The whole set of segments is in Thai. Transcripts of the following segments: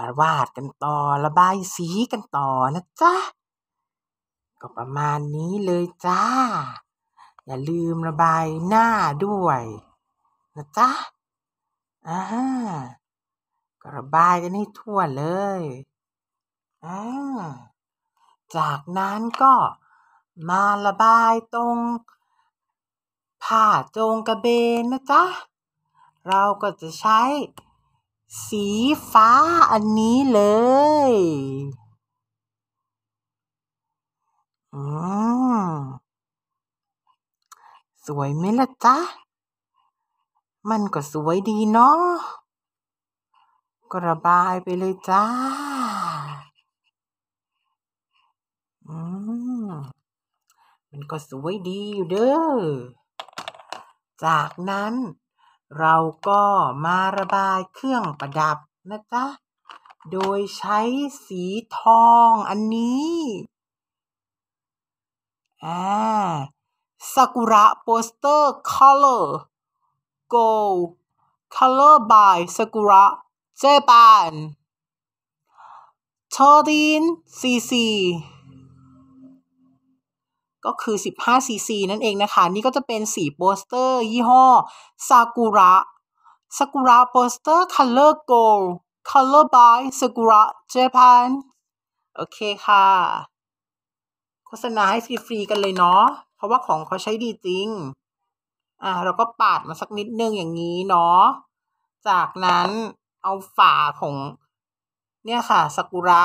มาวาดกันต่อระบายสีกันต่อนะจ๊ะก็ประมาณนี้เลยจ้าอย่าลืมระบายหน้าด้วย นะจ๊ะอ่าก็ระบายกันให้ทั่วเลยอ่าจากนั้นก็มาระบายตรง ผ้าโจงกระเบนนะจ๊ะ เราก็จะใช้สีฟ้าอันนี้เลยอืมสวยไหมล่ะจ๊ะ มันก็สวยดีเนาะก็ระบายไปเลยจ้า อืมมันก็สวยดีอยู่เด้อ จากนั้นเราก็มาระบายเครื่องประดับนะจ๊ะ โดยใช้สีทองอันนี้อ่าซากุระโปสเตอร์ color go color by ซากุระเจแปนอดินซีซีก็คือ 15cc นั่นเองนะคะ นี่ก็จะเป็นสีโปสเตอร์ ยี่ห้อซากุระซากุระโปสเตอร์ คัลเลอร์โกล Color by Sakura Japan โอเคค่ะโฆษณาให้ฟรีๆกันเลยเนาะเพราะว่าของเขาใช้ดีจริง อ่า เราก็ปาดมาสักนิดนึงอย่างนี้เนาะจากนั้นเอาฝาของ เนี่ยค่ะซากุระ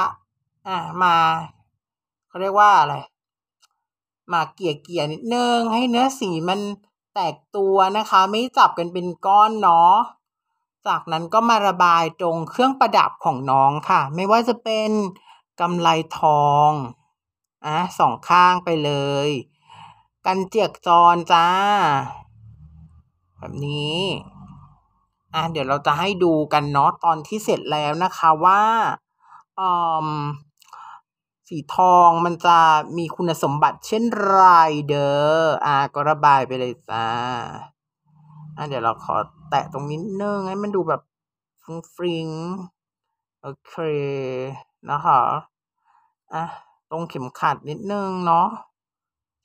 อ่ามาเขาเรียกว่าอะไรหมากเกี่ยเกี่ยนิดนึงให้เนื้อสีมันแตกตัวนะคะ ไม่จับกันเป็นก้อนเนาะจากนั้นก็มาระบายตรงเครื่องประดับของน้องค่ะ ไม่ว่าจะเป็นกำไลทอง อ่ะสองข้างไปเลย กันเจียกจรจ้า แบบนี้อ่ะเดี๋ยวเราจะให้ดูกันเนาะ ตอนที่เสร็จแล้วนะคะว่าออีทองมันจะมีคุณสมบัติเช่นไรเด้ออ่า ก็ระบายไปเลยจ้า อ่าเดี๋ยวเราขอแตะตรงนิดนึงให้มันดูแบบฟริงฟริง โอเคนะคะ อ่ะ ตรงเข็มขัดนิดนึงเนาะ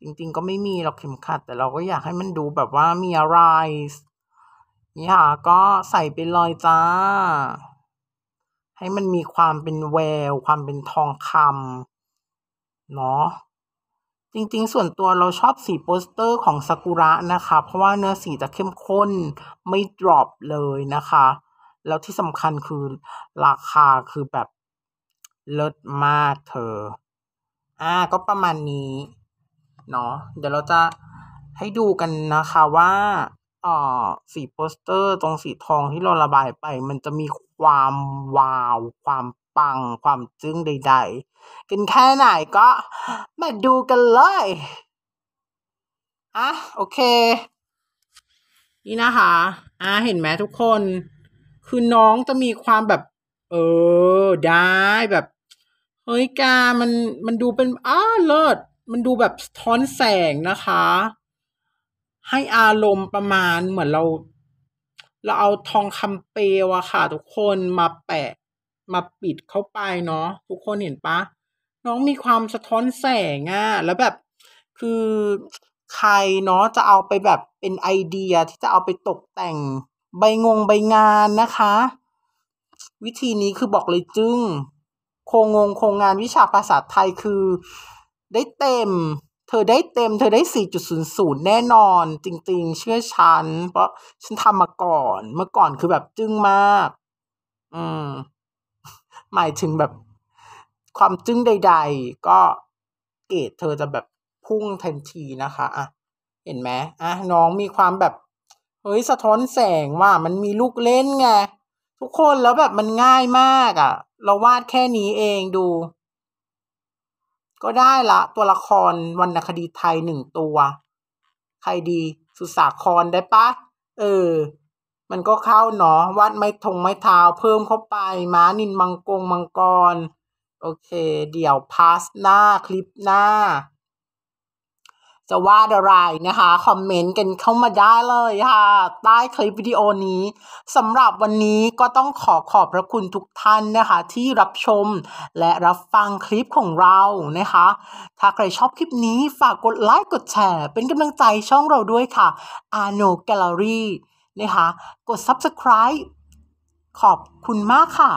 จริงๆก็ไม่มีเราเข็มขัดแต่เราก็อยากให้มันดูแบบว่ามีอะไรนี่ค่ะก็ใส่ไปเลยจ้า ให้มันมีความเป็นแวว ความเป็นทองคำเนาะจริง ๆ ส่วนตัวเราชอบสีโปสเตอร์ของซากุระนะคะ เพราะว่าเนื้อสีจะเข้มข้นไม่ดรอปเลยนะคะ แล้วที่สำคัญคือราคาคือแบบเลิศมากเธอ อ่า ก็ประมาณนี้เนาะเดี๋ยวเราจะให้ดูกันนะคะว่าอ่อสีโปสเตอร์ตรงสีทองที่เราระบายไปมันจะมีความวาวความปังความจึ้งใดๆกันแค่ไหนก็มาดูกันเลย อ่ะโอเค นี่นะคะอ่ะเห็นไหมทุกคน คือน้องจะมีความแบบ เออได้แบบเฮ้ยกามันมันดูเป็นอ้าเลิศมันดูแบบท้อนแสงนะคะ ให้อารมณ์ประมาณเหมือนเรา เราเอาทองคำเปลวอะค่ะทุกคนมาแปะมาปิดเข้าไปเนาะทุกคนเห็นปะ น้องมีความสะท้อนแสงอะ่ะแล้วแบบคือใครเนาะจะเอาไปแบบเป็นไอเดียที่จะเอาไปตกแต่งใบงงใบงานนะคะ วิธีนี้คือบอกเลยจึง้งโคงงโคงงานวิชาภาษาไทยคือได้เต็ม เธอได้เต็ม เธอได้ 4.00 แน่นอนจริง ๆ เชื่อฉัน เพราะฉันทำมาก่อน เมื่อก่อนคือแบบจึ้งมาก อืมหมายถึงแบบความจึ้งใด ๆ ก็เกรดเธอจะแบบพุ่งทันทีนะคะ อ่ะ เห็นไหมอ่ะน้องมีความแบบ เฮ้ยสะท้อนแสงว่ามันมีลูกเล่นไง ทุกคนแล้วแบบมันง่ายมากอะ่ะ เราวาดแค่นี้เองดู ก็ได้ละตัวละครวรรณคดีไทยหนึ่งตัว ใครดีสุสาครได้ปะเออมันก็เข้าเนาะวัดไม้ทงไม้เท้าเพิ่มเข้าไป ม้านินมังกงมังกร โอเค เดี๋ยวพาสหน้าคลิปหน้า จะวาดอะไรนะคะคอมเมนต์กันเข้ามาได้เลยค่ะใต้คลิปวิดีโอนี้สำหรับวันนี้ก็ต้องขอขอบพระคุณทุกท่านนะคะที่รับชม และรับฟังคลิปของเรานะคะถ้าใครชอบคลิปนี้ฝากกดไลค์กดแชร์เป็นกำลังใจช่องเราด้วยค่ะอาโนแกลเลอรี่นะคะกด subscribe ขอบคุณมากค่ะ